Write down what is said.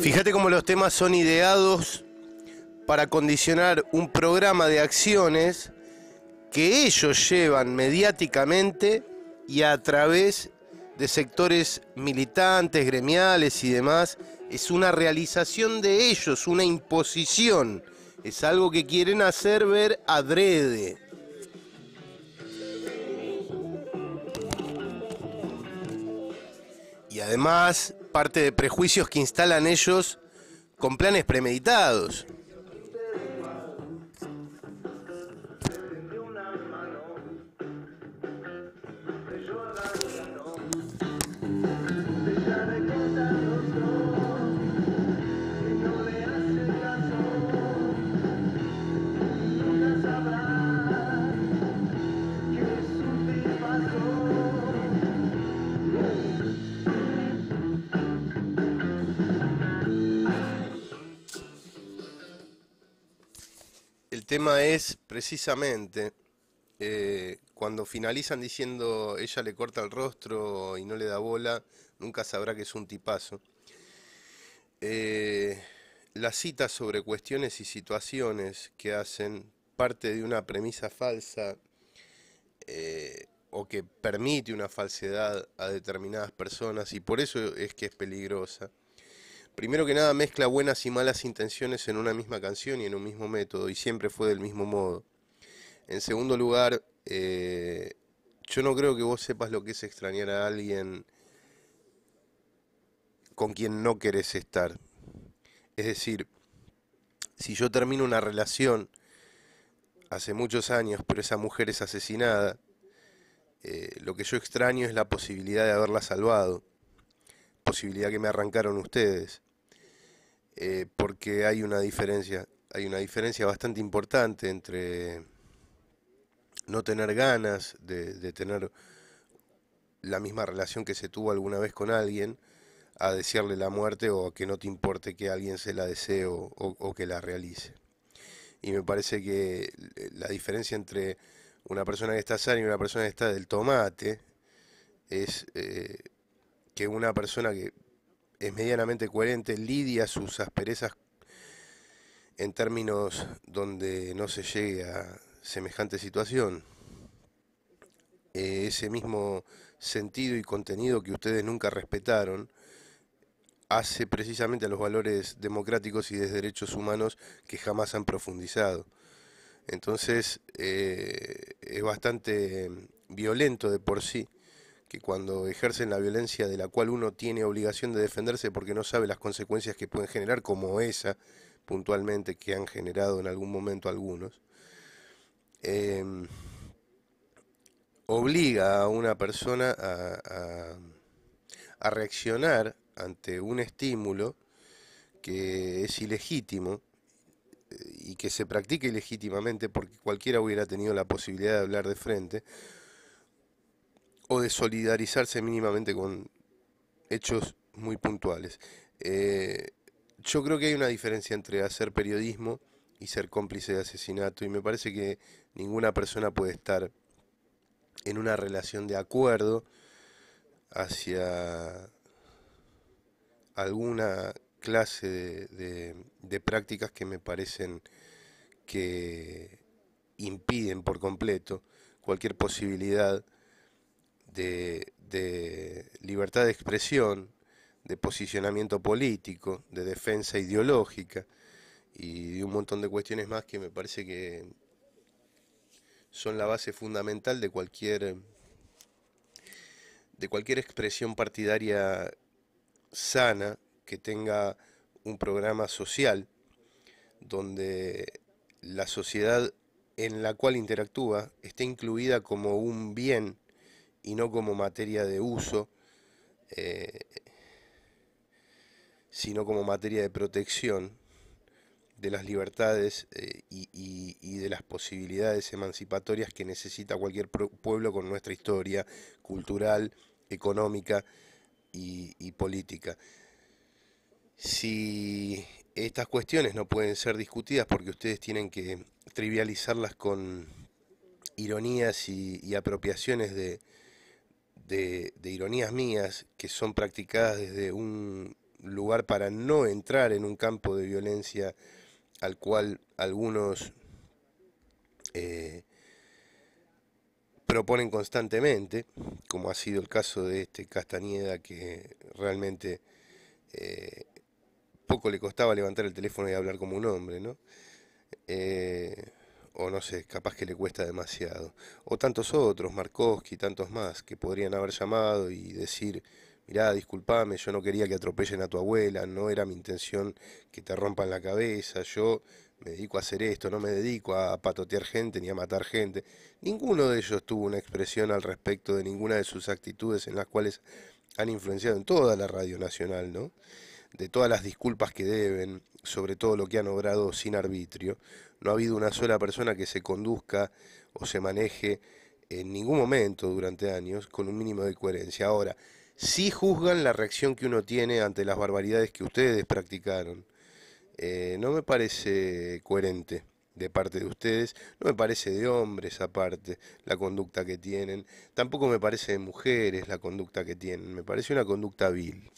Fíjate cómo los temas son ideados para condicionar un programa de acciones que ellos llevan mediáticamente y a través de sectores militantes, gremiales y demás, es una realización de ellos, una imposición, es algo que quieren hacer ver adrede. Y además parte de prejuicios que instalan ellos con planes premeditados. tema es precisamente eh, cuando finalizan diciendo ella le corta el rostro y no le da bola, nunca sabrá que es un tipazo. Eh, las citas sobre cuestiones y situaciones que hacen parte de una premisa falsa eh, o que permite una falsedad a determinadas personas y por eso es que es peligrosa. Primero que nada mezcla buenas y malas intenciones en una misma canción y en un mismo método, y siempre fue del mismo modo. En segundo lugar, eh, yo no creo que vos sepas lo que es extrañar a alguien con quien no querés estar. Es decir, si yo termino una relación hace muchos años, pero esa mujer es asesinada, eh, lo que yo extraño es la posibilidad de haberla salvado, posibilidad que me arrancaron ustedes. Eh, porque hay una diferencia, hay una diferencia bastante importante entre no tener ganas de, tener la misma relación que se tuvo alguna vez con alguien, a desearle la muerte o a que no te importe que alguien se la desee o, que la realice. Y me parece que eh, la diferencia entre una persona que está sana y una persona que está del tomate es eh, que una persona que es medianamente coherente, lidia sus asperezas en términos donde no se llegue a semejante situación. Eh, ese mismo sentido y contenido que ustedes nunca respetaron hace precisamente a los valores democráticos y de derechos humanos que jamás han profundizado. Entonces eh, es bastante violento de por sí que cuando ejercen la violencia de la cual uno tiene obligación de defenderse porque no sabe las consecuencias que pueden generar, como esa puntualmente que han generado en algún momento algunos, em, obliga a una persona a, reaccionar ante un estímulo que es ilegítimo eh, y que se practica ilegítimamente porque cualquiera hubiera tenido la posibilidad de hablar de frente, o de solidarizarse mínimamente con hechos muy puntuales. Eh, yo creo que hay una diferencia entre hacer periodismo y ser cómplice de asesinato y me parece que ninguna persona puede estar en una relación de acuerdo hacia alguna clase de prácticas que me parecen que impiden por completo cualquier posibilidad de, libertad de expresión, de posicionamiento político, de defensa ideológica y de un montón de cuestiones más que me parece que son la base fundamental de cualquier de cualquier expresión partidaria sana que tenga un programa social donde la sociedad en la cual interactúa esté incluida como un bien y no como materia de uso, eh, sino como materia de protección de las libertades eh, y, de las posibilidades emancipatorias que necesita cualquier pueblo con nuestra historia cultural, económica y, política. Si estas cuestiones no pueden ser discutidas porque ustedes tienen que trivializarlas con ironías y apropiaciones de, de, ironías mías que son practicadas desde un lugar para no entrar en un campo de violencia al cual algunos eh, proponen constantemente, como ha sido el caso de este Castañeda que realmente eh, poco le costaba levantar el teléfono y hablar como un hombre, ¿no? Eh, o no sé, capaz que le cuesta demasiado. O tantos otros, Markovsky, tantos más, que podrían haber llamado y decir, mirá, disculpame, yo no quería que atropellen a tu abuela, no era mi intención que te rompan la cabeza, yo me dedico a hacer esto, no me dedico a patotear gente ni a matar gente. Ninguno de ellos tuvo una expresión al respecto de ninguna de sus actitudes en las cuales han influenciado en toda la radio nacional, ¿no? de todas las disculpas que deben, sobre todo lo que han obrado sin arbitrio. No ha habido una sola persona que se conduzca o se maneje en ningún momento durante años con un mínimo de coherencia. Ahora, si juzgan la reacción que uno tiene ante las barbaridades que ustedes practicaron. Eh, no me parece coherente de parte de ustedes, no me parece de hombres aparte la conducta que tienen, tampoco me parece de mujeres la conducta que tienen, me parece una conducta vil.